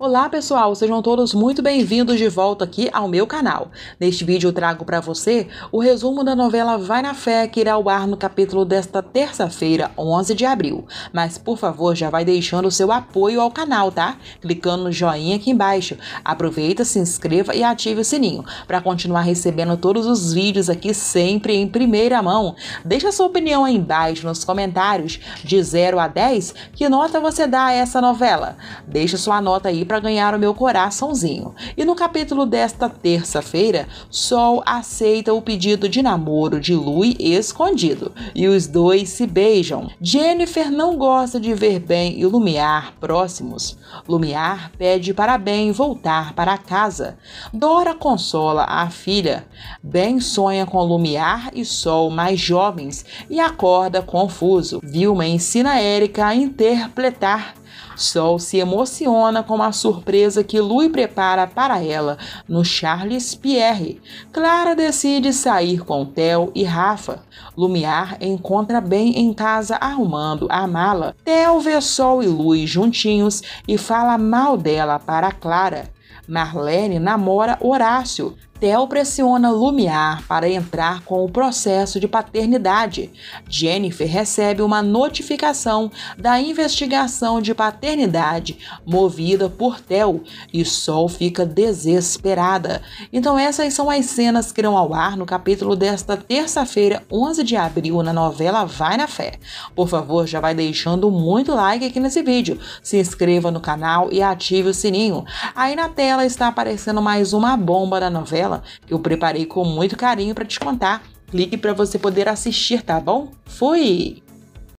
Olá pessoal, sejam todos muito bem-vindos de volta aqui ao meu canal. Neste vídeo eu trago para você o resumo da novela Vai na Fé que irá ao ar no capítulo desta terça-feira, 11 de abril. Mas por favor, já vai deixando o seu apoio ao canal, tá? Clicando no joinha aqui embaixo. Aproveita, se inscreva e ative o sininho para continuar recebendo todos os vídeos aqui sempre em primeira mão. Deixa sua opinião aí embaixo nos comentários de 0 a 10, que nota você dá a essa novela? Deixa sua nota aí para ganhar o meu coraçãozinho. E no capítulo desta terça-feira, Sol aceita o pedido de namoro de Lui escondido e os dois se beijam. Jennifer não gosta de ver Ben e Lumiar próximos. Lumiar pede para Ben voltar para casa. Dora consola a filha. Ben sonha com Lumiar e Sol mais jovens e acorda confuso. Vilma ensina Erika a interpretar Sol se emociona com a surpresa que Louis prepara para ela no Charles Pierre. Clara decide sair com Theo e Rafa. Lumiar encontra Ben em casa arrumando a mala. Theo vê Sol e Louis juntinhos e fala mal dela para Clara. Marlene namora Horácio. Theo pressiona Lumiar para entrar com o processo de paternidade. Jennifer recebe uma notificação da investigação de paternidade movida por Theo e Sol fica desesperada. Então essas são as cenas que irão ao ar no capítulo desta terça-feira, 11 de abril, na novela Vai na Fé. Por favor, já vai deixando muito like aqui nesse vídeo, se inscreva no canal e ative o sininho. Aí na tela está aparecendo mais uma bomba da novela que eu preparei com muito carinho para te contar. Clique para você poder assistir, tá bom? Fui!